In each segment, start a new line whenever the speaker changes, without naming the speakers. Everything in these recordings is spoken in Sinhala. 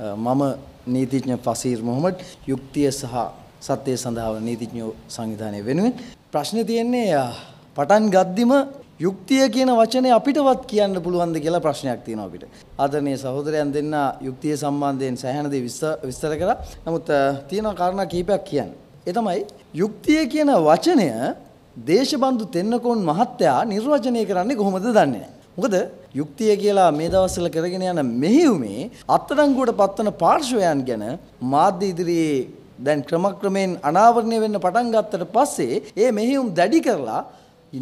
මම නීතිඥ ෆසීර් මොහොමඩ් යුක්තිය සහ සත්‍යය සඳහා නීතිඥෝ සංවිධානය වෙනුවෙන් ප්‍රශ්න තියෙන්නේ පටන් ගද්දිම යුක්තිය කියන වචනේ අපිටවත් කියන්න පුළුවන්ද කියලා ප්‍රශ්නයක් තියෙනවා අපිට. ආදරණීය සහෝදරයන් දෙන්න යුක්තිය සම්බන්ධයෙන් සෑහෙන දේ විස්තර කළා. නමුත් තියෙන කාරණා කීපයක් කියන්න. ඒ තමයි යුක්තිය කියන වචනය දේශබන්දු තෙන්නකෝන් මහත්තයා නිර්වචනය කරන්නේ කොහොමද දන්නේ නැහැ. මොකද යුක්තිය කියලා මේ දවස්වල කරගෙන යන මෙහෙයුමේ අත්අඩංගුවට පත්වන පාර්ශ්වයන් ගැන මාධ්‍ය ඉදිරියේ දැන් ක්‍රමක්‍රමයෙන් අනාවරණය වෙන්න පටන් ගත්තට පස්සේ ඒ මෙහෙයුම් දැඩි කරලා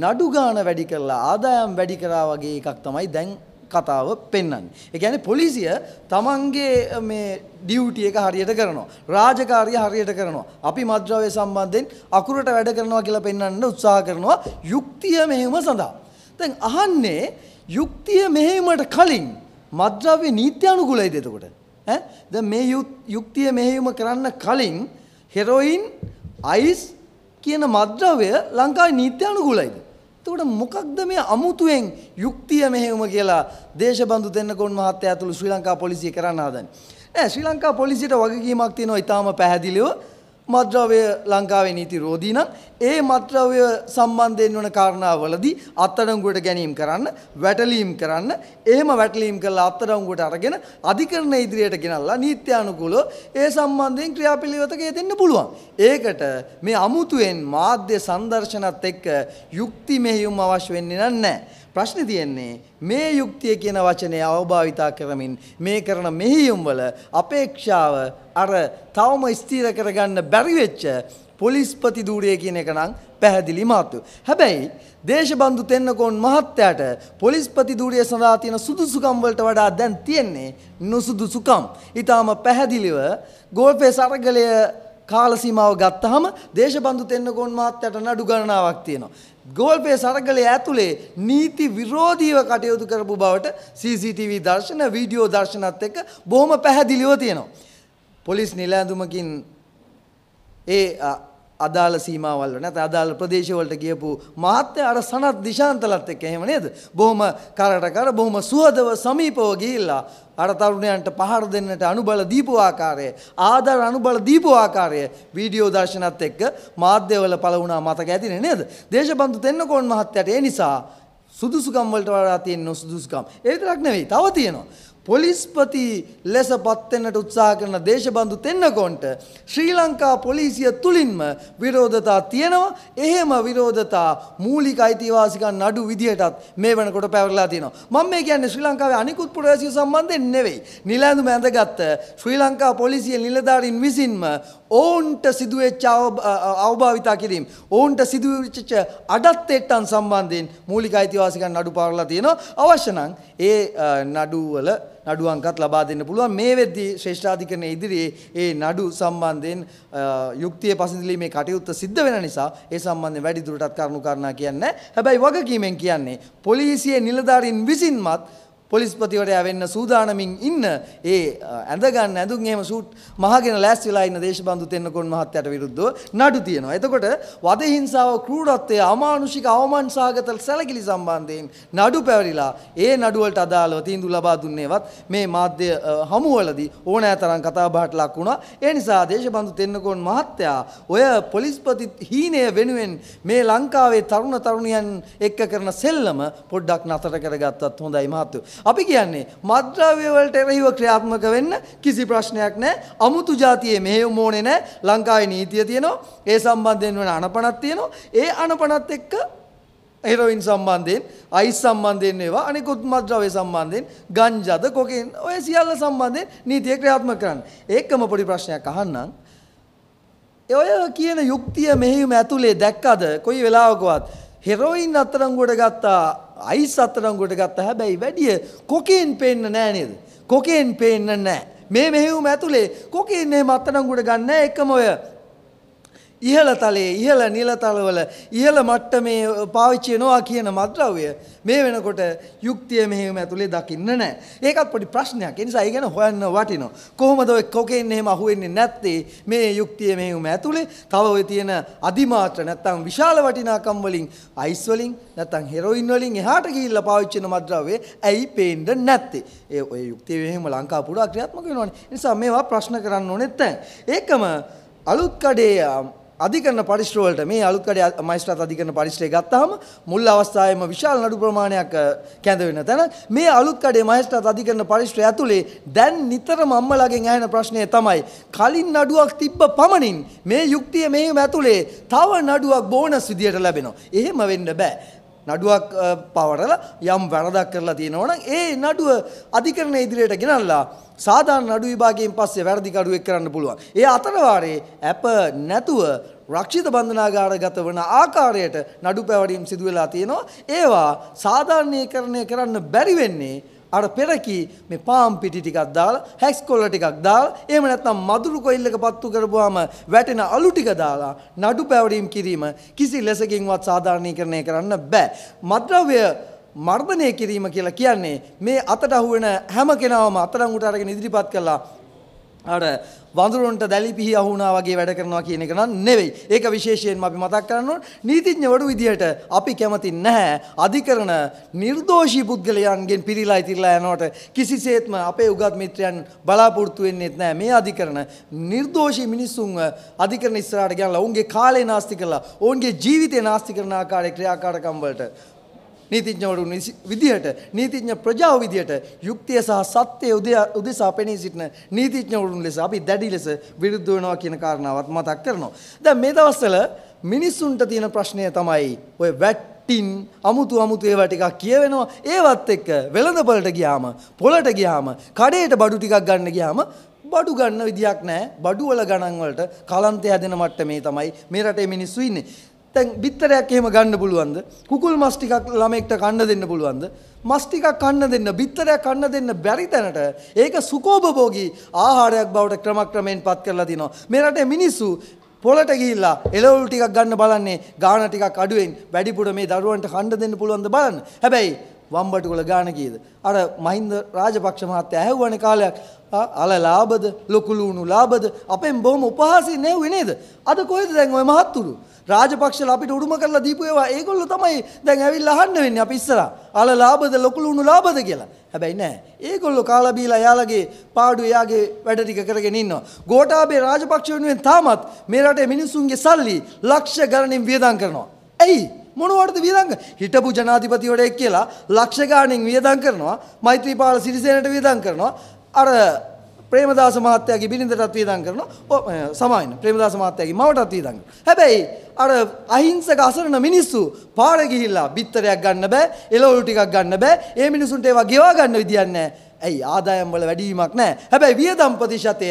නඩු ගාන වැඩි කරලා ආදායම් වැඩි කරා වගේ එකක් තමයි දැන් කතාව පෙන්වන්නේ. ඒ කියන්නේ පොලිසිය තමන්ගේ මේ ඩියුටි එක හරියට කරනවා. රාජකාරිය හරියට කරනවා. අපි මද්ද්‍රව්‍ය සම්බන්ධයෙන් අකුරට වැඩ කරනවා කියලා පෙන්වන්න උත්සාහ කරනවා යුක්තිය මෙහෙම සඳහා. දැන් අහන්නේ යුක්තිය මෙහෙයුමට කලින් මද්‍රව්‍ය නීත්‍යානුකූලයිද එතකොට? ඈ දැන් මේ යුක්තිය මෙහෙයුම කරන්න කලින් හෙරොයින් අයිස් කියන මද්‍රව්‍ය ලංකාවේ නීත්‍යානුකූලයිද? එතකොට මොකක්ද මේ අමුතුවෙන් යුක්තිය මෙහෙයුම කියලා දේශබන්දු දෙන්නකොන් මහත්තයා ඇතුළු ශ්‍රී ලංකා පොලිසිය කරන්න හදන්නේ. නෑ ශ්‍රී ලංකා පොලිසියට වගකීමක් තියෙනවා ඊටාම පැහැදිලිව මද්‍රව්‍ය ලංකාවේ නීති රෝධී නම් ඒ මද්‍රව්‍ය සම්බන්ධයෙන් වන කාරණාවලදී අත්අඩංගුවට ගැනීම කරන්න වැටලීම් කරන්න එහෙම වැටලීම් කරලා අත්අඩංගුවට අරගෙන අධිකරණ ඉදිරියට ගෙනල්ලා නීත්‍යානුකූලව ඒ සම්බන්ධයෙන් ක්‍රියාපිළිවෙතක යෙදෙන්න පුළුවන්. ඒකට මේ අමුතුවෙන් මාධ්‍ය සංදර්ශනත් එක්ක යුක්ති මෙහෙයුම් අවශ්‍ය වෙන්නේ නැහැ. ප්‍රශ්නේ තියෙන්නේ මේ යුක්තිය කියන වචනය අවභාවිතා කරමින් මේ කරන මෙහියුම් වල අපේක්ෂාව අර තවම ස්ථිර කරගන්න බැරි වෙච්ච පොලිස්පති ධූරය කියන එක නම් පැහැදිලි මාතු. හැබැයි දේශබන්දු තෙන්නකෝන් මහත්තයාට පොලිස්පති ධූරය සඳහා තියෙන සුදුසුකම් වලට වඩා දැන් තියෙන්නේ නුසුදුසුකම්. ඊටාම පැහැදිලිව ගෝල්ෆේ සරගලය කාල සීමාව ගත්තහම දේශබන්දු තෙන්නකෝන් මහත්තයට නඩු ගණනාවක් තියෙනවා. ගෝල්පේ සරගලේ ඇතුලේ නීති විරෝධීව කටයුතු කරපු බවට CCTV දර්ශන වීඩියෝ දර්ශනත් එක්ක බොහොම පැහැදිලිව තියෙනවා. පොලිස් නිලැඳුමකින් ඒ අදාළ සීමාවල් වල නැත්නම් අදාළ ප්‍රදේශවලට ගියපු මහත්ය අර සනත් දිශාන්තලත් එක්ක එහෙම නේද? බොහොම කරට කර බොහොම සුවදව සමීපව ගිහිල්ලා අර තරුණයන්ට පහර දෙන්නට අනුබල දීපු ආකාරය, ආදර අනුබල දීපු ආකාරය වීඩියෝ දර්ශනත් එක්ක මාධ්‍යවල පළ වුණා මතක ඇතිනේ නේද? දේශබන්දු තෙන්නකෝන් මහත්තයාට ඒ නිසා සුදුසුකම් වලට වඩා තියෙන සුදුසුකම්. ඒ විතරක් නෙවෙයි, තව තියෙනවා. පොලිස්පති ලෙස පත්වෙන්නට උත්සාහ කරන දේශබන්දු තෙන්නකොන්ට ශ්‍රී ලංකා පොලිසිය තුලින්ම විරෝධතා තියෙනවා එහෙම විරෝධතා මූලික අයිතිවාසිකම් නඩු විදියටත් මේ වෙනකොට පැවරලා තියෙනවා මම මේ කියන්නේ ශ්‍රී ලංකාවේ අනිකුත් පුරවැසියෝ සම්බන්ධයෙන් නෙවෙයි නිලැඳුම ඇඳගත් ශ්‍රී ලංකා පොලිසිය නිලධාරීන් විසින්ම ඔවුන්ට සිදුවෙච්ච අවභාවිතා කිරීම. ඔවුන්ට සිදුවච්ච අඩත්තෙට්ටන් සම්බන්ධයෙන් මූලික අයිතිවාසිකන් නඩු පාරලා තියෙනවා. අවශ්‍ය නම් ඒ නඩුවල නඩුවන්කත් ලබා දෙන්න පුළුවන් මේ වෙද්දී ශ්‍රේෂ්ඨාධිකරණ ඉදිරියේ ඒ නඩු සම්බන්ධයෙන් යුක්තිය පසඳලීමේ කටයුත්ත සිද්ධ වෙන නිසා ඒ සම්බන්ධයෙන් වැඩිදුරටත් කරුණු කරනා කියන්නේ හැබැයි වගකීමෙන් කියන්නේ පොලිසියේ නිලධාරීන් විසින්මත් පොලිස්පතිවරයා වෙන්න සූදානමින් ඉන්න ඒ ඇඳගන්න ඇඳුම් එහෙම සූට් මහගෙන ලෑස්ති වෙලා ඉන්න දේශබන්දු තෙන්නකෝන් මහත්තයාට විරුද්ධව නඩු තියෙනවා. එතකොට වද හිංසාව ක්‍රූරත්වය අමානුෂික අවමන් සහගත සැලකිලි සම්බන්ධයෙන් නඩු පැවරිලා ඒ නඩුවලට අදාළව තීන්දුව ලබා දුන්නේවත් මේ මාධ්‍ය හමුවලදී ඕනෑ තරම් කතා බහට ලක් වුණා. ඒ නිසා දේශබන්දු තෙන්නකෝන් මහත්තයා ඔය පොලිස්පති හීනය වෙනුවෙන් මේ ලංකාවේ තරුණ තරුණියන් එක්ක කරන සෙල්ලම පොඩ්ඩක් නතර කරගත්තත් හොඳයි මහත්තයෝ. අපි කියන්නේ මද්ද්‍රව්‍ය වලට එරෙහිව ක්‍රියාත්මක වෙන්න කිසි ප්‍රශ්නයක් නැහැ. අමුතු જાතියේ මෙහෙම ඕනේ නැහැ. ලංකාවේ නීතිය තියෙනවා. ඒ සම්බන්ධයෙන් වෙන අනපනක් තියෙනවා. ඒ අනපනත් එක්ක හෙරොයින් සම්බන්ධයෙන්, අයිස් සම්බන්ධයෙන් ඒවා, අනිකුත් මද්ද්‍රව්‍ය සම්බන්ධයෙන්, ගංජාද, කොකේන් ඔය සියල්ල සම්බන්ධයෙන් නීතිය ක්‍රියාත්මක කරන්න. ඒකම පොඩි ප්‍රශ්නයක් අහන්නම්. ඔය කියන යුක්තිය මෙහෙම ඇතුලේ දැක්කද කොයි වෙලාවකවත් හෙරොයින් අත්තරංගුවට ගත්තා අයිස් අත්තරංගුවට ගත්ත හැබැයි වැඩිය කොකේන් පේන්න නෑ නේද? කොකේන් පේන්න නෑ. මේ මෙහෙයුම ඇතුලේ කොකේන් එහෙම අත්තරංගුවට ගන්න එකම ඔය ඉහළ තලයේ ඉහළ නිලතලවල ඉහළ මට්ටමේ පාවිච්චි වෙනවා කියන මද්ද්‍රව්‍ය මේ වෙනකොට යුක්තිය මෙහෙම ඇතුලේ දකින්න නැහැ. ඒකත් පොඩි ප්‍රශ්නයක්. ඒ නිසා ඒ ගැන හොයන්න වටිනවා. කොහොමද ඔය කොකේන් එහෙම අහුවෙන්නේ නැත්තේ මේ යුක්තිය මෙහෙම ඇතුලේ තව ඔය තියෙන අදිමාත්‍ර නැත්තම් විශාල වටිනාකම් වලින් අයිස් වලින් නැත්තම් හෙරොයින් වලින් එහාට ගිහිල්ලා පාවිච්චි වෙන මද්ද්‍රව්‍ය ඇයි පේන්න නැත්තේ? ඒ ඔය යුක්තිය මෙහෙම ලංකාව පුරා ක්‍රියාත්මක වෙනවනේ. නිසා මේවා ප්‍රශ්න කරන්න ඕනෙත් නැහැ. ඒකම අලුත් කඩේ අධිකරණ පරිශ්‍රය වලට මේ අලුත් කඩේ මයිස්ට්‍රාත් අධිකරණ පරිශ්‍රය ගත්තාම මුල් අවස්ථාවේම විශාල නඩු ප්‍රමාණයක් කැඳ වෙන තැන මේ අලුත් කඩේ මයිස්ට්‍රාත් අධිකරණ පරිශ්‍රය ඇතුලේ දැන් නිතරම අම්මලාගෙන් ඇහෙන ප්‍රශ්නය තමයි කලින් නඩුවක් තිබ්බ පමණින් මේ යුක්තිය මෙහෙම ඇතුලේ තව නඩුවක් බෝනස් විදියට ලැබෙනවා. එහෙම වෙන්න බෑ. නඩුවක් පවරලා යම් වැරදක් කරලා තියෙනවනම් ඒ නඩුව අධිකරණ ඉදිරියට ගෙනල්ලා සාධාරණ නඩු විභාගයෙන් පස්සේ වැරදිකරුවෙක් කරන්න පුළුවන්. ඒ අතරවාරේ ඇප නැතුව රක්ෂිත බන්ධනාගාරගත වන ආකාරයට නඩු පැවරීම් සිදු වෙලා තියෙනවා. ඒවා සාධාරණීකරණය කරන්න බැරි වෙන්නේ අර පෙර කී මේ පාම් පිටි ටිකක් දාලා හැක්ස් කොළ ටිකක් දාලා එහෙම නැත්නම් මදුරු කොයිල්ලක පත්තු කරපුවාම වැටෙන අලු ටික දාලා නඩු පැවරීම් කිරීම කිසි ලෙසකින්වත් සාධාරණීකරණය කරන්න බෑ. මද්‍රව්‍ය මර්ධනය කිරීම කියලා කියන්නේ මේ අතට අහුවෙන හැම කෙනාවම අතරංගුට අරගෙන ඉදිරිපත් කළා අර වඳුරන්ට දැලි පිහි අහු වුණා වගේ වැඩ කරනවා කියන එක නම් නෙවෙයි. ඒක විශේෂයෙන්ම අපි මතක් කරන්න ඕන නීතිඥවරු විදියට අපි කැමති නැහැ අධිකරණ නිර්දෝෂී පුද්ගලයන්ගෙන් පිරීලා ඉතිරලා යනවට කිසිසේත්ම අපේ උගත් මිත්‍රයන් බලාපොරොත්තු වෙන්නේ නැහැ. මේ අධිකරණ නිර්දෝෂී මිනිස්සුන්ව අධිකරණ ඉස්සරහට ගෙනලා ඔවුන්ගේ කාලය නාස්ති කරලා ඔවුන්ගේ ජීවිතය නාස්ති කරන ආකාරයේ ක්‍රියාකාරකම් වලට නීතිඥවරුන් විදිහට නීතිඥ ප්‍රජාව විදිහට යුක්තිය සහ සත්‍යය උදෙසා පෙනී සිටින නීතිඥවරුන් ලෙස අපි දැඩි ලෙස විරුද්ධ වෙනවා කියන කාරණාවත් මතක් කරනවා. දැන් මේ දවස්වල මිනිස්සුන්ට තියෙන ප්‍රශ්නය තමයි ඔය වැට් ටින් අමුතු අමුතු ඒවා ටිකක් කියවෙනවා ඒවත් එක්ක වෙළඳපොළට ගියාම පොළට ගියාම කඩේට බඩු ටිකක් ගන්න ගියාම බඩු ගන්න විදියක් නැහැ බඩු වල ගණන් වලට කලන්තය හැදෙන මට්ටමේ තමයි මේ රටේ මිනිස්සු ඉන්නේ තැන් බිත්තරයක් එහෙම ගන්න පුළුවන්ද කුකුල් මස් ටිකක් ළමෙක්ට කන්න දෙන්න පුළුවන්ද මස් ටිකක් කන්න දෙන්න බිත්තරයක් කන්න දෙන්න බැරි තැනට ඒක සුකෝභභෝගී ආහාරයක් බවට ක්‍රමක්‍රමයෙන් පත් කරලා තිනවා මේ රටේ මිනිස්සු පොලට ගිහිල්ලා එළවලු ටිකක් ගන්න බලන්නේ ගාන ටිකක් අඩුවෙන් වැඩිපුර මේ දරුවන්ට කන්න දෙන්න පුළුවන්ද බලන්න හැබැයි වම්බටුකුල ගාන කීයද? අර මහින්ද රාජපක්ෂ මහත්තයා ඇහුවනේ කාලයක් අල ලාබද ලොකුලුණු ලාබද අපෙන් බොහොම උපහාසයෙන් නැව්වේ නේද? අද කොහෙද දැන් ওই මහත්තුරු? රාජපක්ෂල අපිට උඩුම කරලා දීපු ඒවා ඒගොල්ලෝ තමයි දැන් ඇවිල්ලා අහන්න වෙන්නේ අපි ඉස්සරහා. අල ලාභද ලොකුලුණු ලාභද කියලා. හැබැයි නෑ. ඒගොල්ලෝ කාලා බීලා යාළගේ පාඩු එයාගේ වැඩ ටික කරගෙන ඉන්නවා. ගෝඨාභය රාජපක්ෂ වෙනුවෙන් තාමත් මේ රටේ මිනිසුන්ගේ සල්ලි ලක්ෂ ගණනින් වියදම් කරනවා. ඇයි? මොනවටද වියදංග හිටපු ජනාධිපතිවරයෙක් කියලා ලක්ෂ ගාණෙන් වියදම් කරනවා මෛත්‍රීපාල සිරිසේනට වියදම් කරනවා අර ප්‍රේමදාස මහත්තයාගේ බිරිඳටත් වියදම් කරනවා සමායන ප්‍රේමදාස මහත්තයාගේ මවටත් වියදම් හැබැයි අර අහිංසක අසරණ මිනිස්සු පාර ගිහිල්ලා බිත්තරයක් ගන්න බෑ එළවලු ටිකක් ගන්න බෑ ඒ මිනිසුන්ට ඒවා ගෙවා ගන්න විදියක් නැහැ ඇයි ආදායම් වල වැඩිවීමක් නැහැ හැබැයි වියදම් ප්‍රතිශතය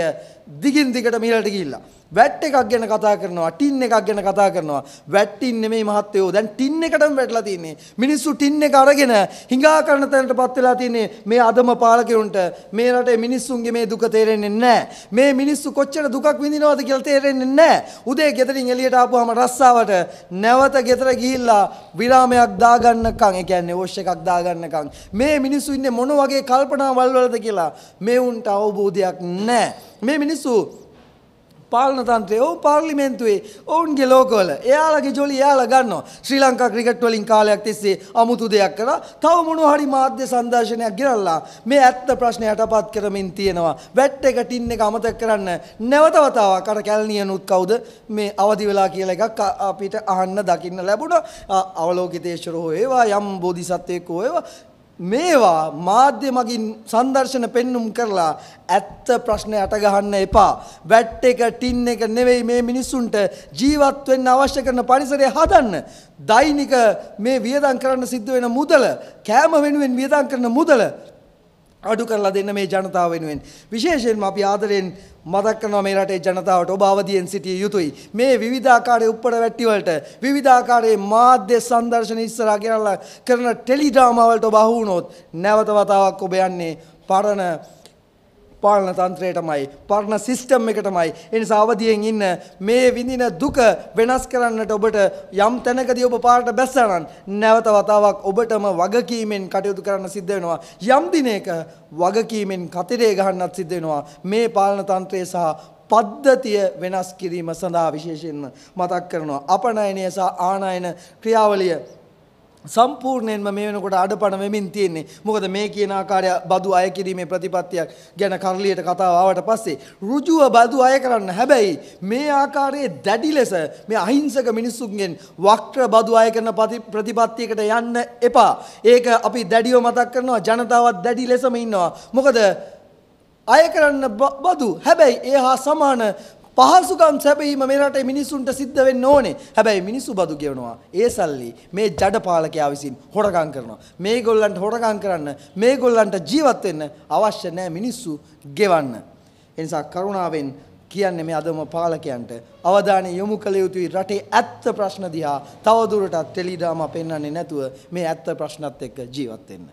දිගින් දිගට මිලට ගිහිල්ලා වැට් එකක් ගැන කතා කරනවා ටින් එකක් ගැන කතා කරනවා වැට් ටින් නෙමෙයි මහත්තයෝ දැන් ටින් එකටම වැටලා තියෙන්නේ මිනිස්සු ටින් එක අරගෙන හිඟා කරන තැනටපත් වෙලා තියෙන්නේ මේ අදම පාලකයන්ට මේ රටේ මිනිස්සුන්ගේ මේ දුක තේරෙන්නේ නැහැ මේ මිනිස්සු කොච්චර දුකක් විඳිනවද කියලා තේරෙන්නේ නැහැ උදේ ගෙදරින් එළියට ආපුවාම රස්සාවට නැවත ගෙදර ගිහිල්ලා විරාමයක් දාගන්නකම් ඒ කියන්නේ වොෂ් එකක් දාගන්නකම් මේ මිනිස්සු ඉන්නේ මොන වගේ කල්පනාවල් වලද කියලා මේ උන්ට අවබෝධයක් නැහැ මේ මිනිස්සු පාලනතන්ත්‍රය ඔවු පාර්ලිමෙන්න්තුවේ ඔවුන්ගේ ලෝකවල එයාලගේ ජොලි යාල ගන්න ශ්‍රී ලංකා ක්‍රිකට් වලින් කාලයක් තිස්සේ අමුතු දෙයක් කර තව මොනු හරි මාධ්‍ය සංදර්ශනයක් ගෙනල්ලා මේ ඇත්ත ප්‍රශ්න යටපත් කරමින් තියෙනවා වැට් එක ටින් එක අමතක කරන්න නැවතවතාවක් අර කැලනියනුත් කවුද මේ අවදි වෙලා කියලා එකක් අපිට අහන්න දකින්න ලැබුණ අවලෝකිතේශ්වර හෝ ඒවා යම් බෝධිසත්වයෙක් හෝ ඒවා මේවා මාධ්‍ය මගින් සංදර්ශන පෙන්නුම් කරලා ඇත්ත ප්‍රශ්න යට ගහන්න එපා. වැට් එක ටින් එක නෙවෙයි මේ මිනිස්සුන්ට ජීවත් වෙන්න අවශ්‍ය කරන පරිසරය හදන්න. දෛනික මේ වියදම් කරන්න සිද්ධ වෙන මුදල, කෑම වෙනුවෙන් වියදම් කරන මුදල අඩු කරලා දෙන්න මේ ජනතාව වෙනුවෙන් විශේෂයෙන්ම අපි ආදරෙන් මතක් කරනවා මේ රටේ ජනතාවට ඔබ අවදියෙන් සිටිය යුතුයි මේ විවිධාකාරයේ උඩට වැටි වලට විවිධාකාරයේ මාධ්‍ය සංදර්ශන ඉස්සරහා ගෙනලා කරන ටෙලි ඩ්‍රාමා වලට ඔබ අහු වුණොත් නැවත වතාවක් ඔබ යන්නේ පරණ පාලන තන්ත්‍රයටමයි පරණ සිස්ටම් එකටමයි එනිසා අවදියෙන් ඉන්න මේ විඳින දුක වෙනස් කරන්නට ඔබට යම් තැනකදී ඔබ පාරට බැස්සනම් නැවත වතාවක් ඔබටම වගකීමෙන් කටයුතු කරන්න සිද්ධ වෙනවා යම් දිනයක වගකීමෙන් කතරේ ගහන්නත් සිද්ධ වෙනවා මේ පාලන තන්ත්‍රය සහ පද්ධතිය වෙනස් කිරීම සඳහා විශේෂයෙන්ම මතක් කරනවා අපනයනය සහ ආනයන ක්‍රියාවලිය සම්පූර්ණයෙන්ම මේ වෙනකොට අඩපණ වෙමින් තියෙන්නේ. මොකද මේ කියන ආකාරය බදු අය කිරීමේ ප්‍රතිපත්තියක් ගැන කරලියට කතාව ආවට පස්සේ ඍජුව බදු අය කරන්න. හැබැයි මේ ආකාරයේ දැඩි ලෙස මේ අහිංසක මිනිස්සුන්ගෙන් වක්‍ර බදු අය කරන ප්‍රතිපත්තියකට යන්න එපා. ඒක අපි දැඩිව මතක් කරනවා ජනතාවත් දැඩි ලෙසම ඉන්නවා. මොකද අය කරන්න බදු හැබැයි ඒ හා සමාන පහසුකම් සැපීම මේ රටේ මිනිසුන්ට සිද්ධ වෙන්න ඕනේ. හැබැයි මිනිස්සු බදු ගෙවනවා. ඒ සල්ලි මේ ජඩපාලකයා විසින් හොරකම් කරනවා. මේගොල්ලන්ට හොරකම් කරන්න, මේගොල්ලන්ට ජීවත් වෙන්න අවශ්‍ය නැහැ මිනිස්සු ගෙවන්න. ඒ නිසා කරුණාවෙන් කියන්නේ මේ අදම පාලකයන්ට අවධානය යොමු කළ යුතුයි රටේ ඇත්ත ප්‍රශ්න දිහා තවදුරටත් ටෙලිඩ්‍රාමා පෙන්වන්නේ නැතුව මේ ඇත්ත ප්‍රශ්නත් එක්ක ජීවත් වෙන්න.